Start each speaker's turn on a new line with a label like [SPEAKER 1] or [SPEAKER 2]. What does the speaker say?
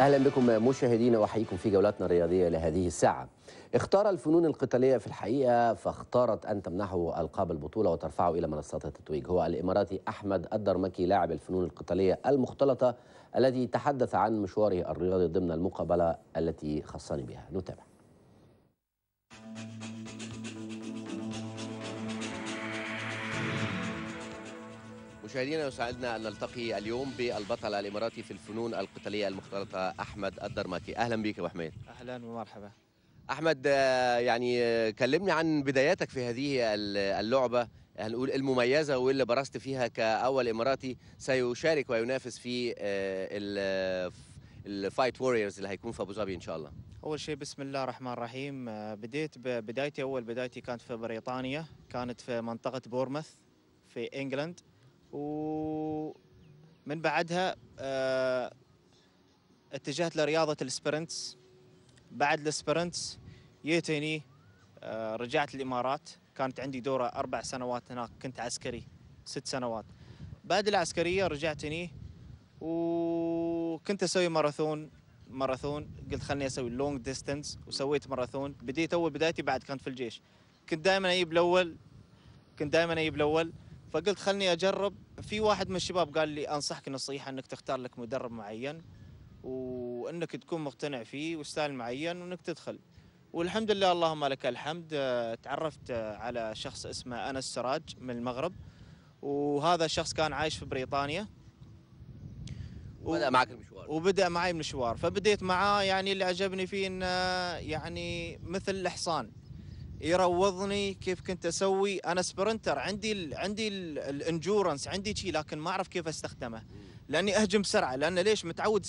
[SPEAKER 1] اهلا بكم مشاهدينا واحييكم في جولاتنا الرياضيه لهذه الساعه. اختار الفنون القتاليه في الحقيقه فاختارت ان تمنحه القاب البطوله وترفعه الى منصات التتويج، هو الاماراتي احمد الدرمكي لاعب الفنون القتاليه المختلطه الذي تحدث عن مشواره الرياضي ضمن المقابله التي خصني بها، نتابع.
[SPEAKER 2] مشاهدينا يسعدنا أن نلتقي اليوم بالبطل الإماراتي في الفنون القتالية المختلطة أحمد الدرماكي أهلا بك يا أبو حميد
[SPEAKER 3] أهلا ومرحبا
[SPEAKER 2] أحمد يعني كلمني عن بداياتك في هذه اللعبة هنقول يعني المميزة واللي برزت فيها كأول إماراتي سيشارك وينافس في آه، الفايت ووريرز اللي هيكون في ابو ظبي ان شاء الله
[SPEAKER 3] اول شيء بسم الله الرحمن الرحيم آه، بديت بدايتي اول بدايتي كانت في بريطانيا كانت في منطقه بورموث في انجلند ومن بعدها آه، اتجهت لرياضة السبرنتس بعد السبرنتس جيت هني آه، رجعت الإمارات كانت عندي دورة أربع سنوات هناك كنت عسكري ست سنوات بعد العسكرية رجعت هني وكنت أسوي ماراثون ماراثون قلت خلني أسوي لونج ديستنس وسويت ماراثون بديت أول بدايتي بعد كانت في الجيش كنت دائما أجيب الأول كنت دائما أجيب الأول فقلت خلني أجرب في واحد من الشباب قال لي انصحك نصيحه انك تختار لك مدرب معين وانك تكون مقتنع فيه وستايل معين وانك تدخل والحمد لله اللهم لك الحمد تعرفت على شخص اسمه انس سراج من المغرب وهذا الشخص كان عايش في بريطانيا وبدا معك المشوار وبدا معي المشوار فبديت معاه يعني اللي عجبني فيه انه يعني مثل الحصان يروضني كيف كنت اسوي انا سبرنتر عندي الـ عندي الانجورنس عندي شيء لكن ما اعرف كيف استخدمه لاني اهجم بسرعه لان ليش متعود